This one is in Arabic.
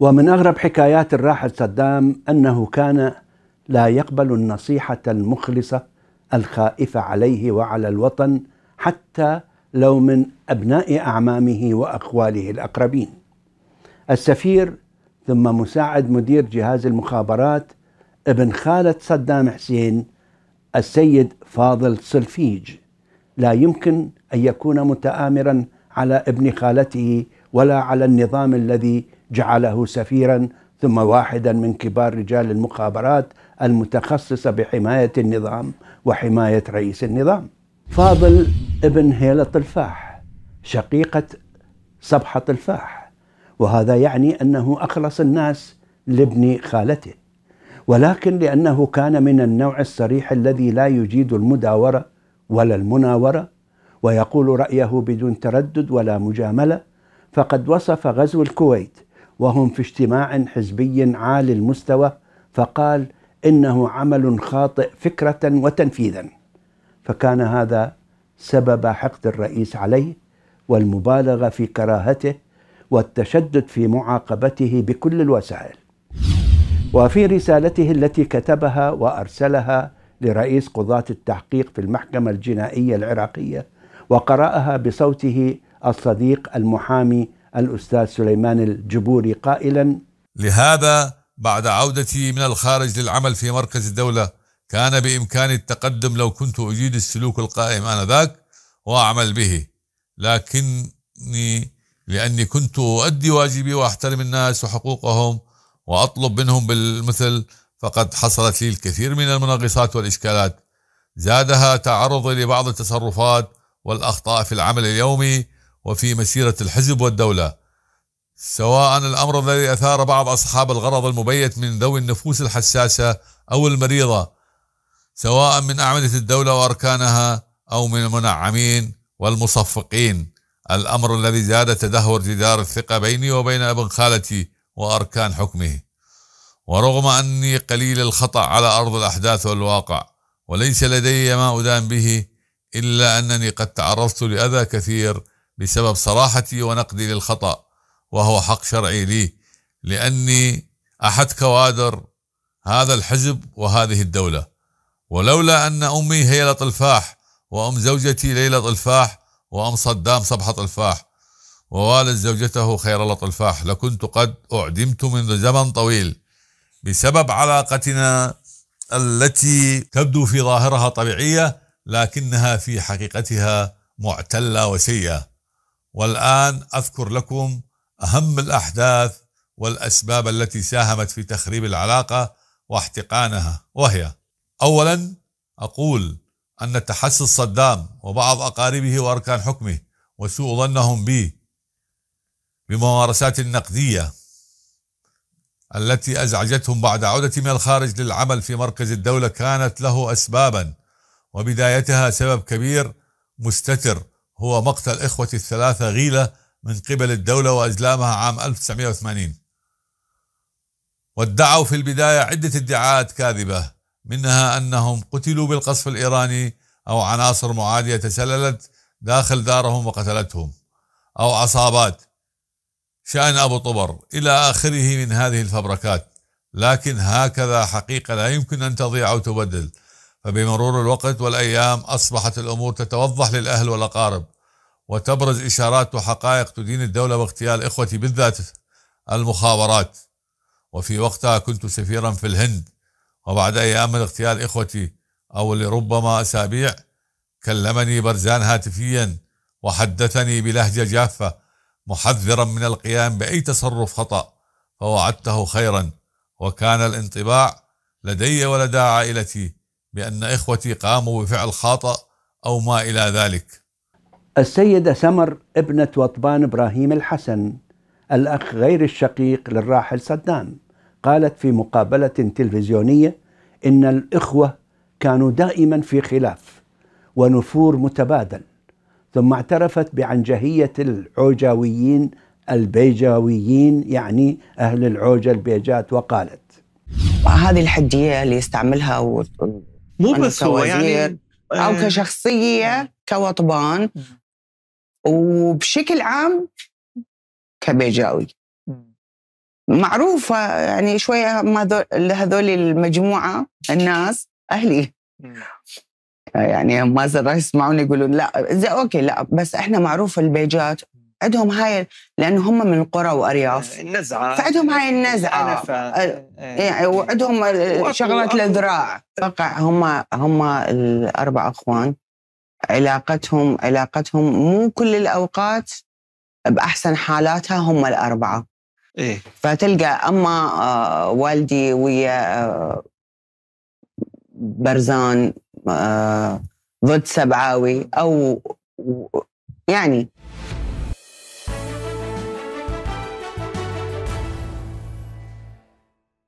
ومن أغرب حكايات الراحل صدام أنه كان لا يقبل النصيحة المخلصة الخائفة عليه وعلى الوطن حتى لو من أبناء أعمامه وأخواله الأقربين السفير ثم مساعد مدير جهاز المخابرات ابن خالة صدام حسين السيد فاضل صلفيج لا يمكن أن يكون متآمرا على ابن خالته ولا على النظام الذي جعله سفيرا ثم واحدا من كبار رجال المخابرات المتخصصة بحماية النظام وحماية رئيس النظام فاضل ابن هيلة تلفاح شقيقة صبحة تلفاح وهذا يعني أنه أخلص الناس لابن خالته ولكن لأنه كان من النوع الصريح الذي لا يجيد المداورة ولا المناورة ويقول رأيه بدون تردد ولا مجاملة فقد وصف غزو الكويت وهم في اجتماع حزبي عالي المستوى فقال انه عمل خاطئ فكره وتنفيذا فكان هذا سبب حقد الرئيس عليه والمبالغه في كراهته والتشدد في معاقبته بكل الوسائل وفي رسالته التي كتبها وارسلها لرئيس قضاه التحقيق في المحكمه الجنائيه العراقيه وقراها بصوته الصديق المحامي الاستاذ سليمان الجبوري قائلا لهذا بعد عودتي من الخارج للعمل في مركز الدوله كان بامكاني التقدم لو كنت اجيد السلوك القائم انذاك واعمل به لكني لاني كنت اؤدي واجبي واحترم الناس وحقوقهم واطلب منهم بالمثل فقد حصلت لي الكثير من المناقصات والاشكالات زادها تعرضي لبعض التصرفات والاخطاء في العمل اليومي وفي مسيرة الحزب والدولة سواء الأمر الذي أثار بعض أصحاب الغرض المبيت من ذوي النفوس الحساسة أو المريضة سواء من أعمدة الدولة وأركانها أو من المنعمين والمصفقين الأمر الذي زاد تدهور جدار الثقة بيني وبين ابن خالتي وأركان حكمه ورغم أني قليل الخطأ على أرض الأحداث والواقع وليس لدي ما أدان به إلا أنني قد تعرضت لأذى كثير بسبب صراحتي ونقدي للخطأ وهو حق شرعي لي لأني أحد كوادر هذا الحزب وهذه الدولة ولولا أن أمي هي لطلفاح وأم زوجتي ليلى طلفاح وأم صدام صبحة طلفاح ووالد زوجته خير الله طلفاح لكنت قد أعدمت منذ زمن طويل بسبب علاقتنا التي تبدو في ظاهرها طبيعية لكنها في حقيقتها معتلة وسيئة والآن أذكر لكم أهم الأحداث والأسباب التي ساهمت في تخريب العلاقة واحتقانها وهي أولا أقول أن تحسس صدام وبعض أقاربه وأركان حكمه وسوء ظنهم بي بممارسات النقديه التي أزعجتهم بعد عودتي من الخارج للعمل في مركز الدولة كانت له أسبابا وبدايتها سبب كبير مستتر هو مقتل إخوة الثلاثة غيلة من قبل الدولة وإزلامها عام 1980 وادعوا في البداية عدة ادعاءات كاذبة منها أنهم قتلوا بالقصف الإيراني أو عناصر معادية تسللت داخل دارهم وقتلتهم أو عصابات شأن أبو طبر إلى آخره من هذه الفبركات لكن هكذا حقيقة لا يمكن أن تضيع أو تبدل فبمرور الوقت والأيام أصبحت الأمور تتوضح للأهل والأقارب وتبرز إشارات وحقائق تدين الدولة واغتيال إخوتي بالذات المخابرات وفي وقتها كنت سفيرا في الهند وبعد أيام من اغتيال إخوتي أو لربما أسابيع كلمني برزان هاتفيا وحدثني بلهجة جافة محذرا من القيام بأي تصرف خطأ فوعدته خيرا وكان الانطباع لدي ولدى عائلتي بأن إخوتي قاموا بفعل خاطئ أو ما إلى ذلك السيدة سمر ابنة وطبان إبراهيم الحسن الأخ غير الشقيق للراحل صدام قالت في مقابلة تلفزيونية إن الإخوة كانوا دائما في خلاف ونفور متبادل ثم اعترفت بعنجهية العوجاويين البيجاويين يعني أهل العوجة البيجات وقالت هذه الحجية اللي يستعملها مو بس هو يعني او آه. كشخصيه كوطبان وبشكل عام كبيجاوي معروفة يعني شوية لهذول المجموعة الناس أهلي يعني ما زال يسمعوني يقولون لا اوكي لا بس احنا معروف البيجات عندهم هاي لانه هم من القرى وارياف إيه، النزعه فعندهم هاي آه، النزعه يعني وعندهم شغله الذراع اتوقع هم هم الاربع اخوان علاقتهم علاقتهم مو كل الاوقات باحسن حالاتها هم الاربعه إيه؟ فتلقى اما آه، والدي ويا برزان ضد سبعاوي او يعني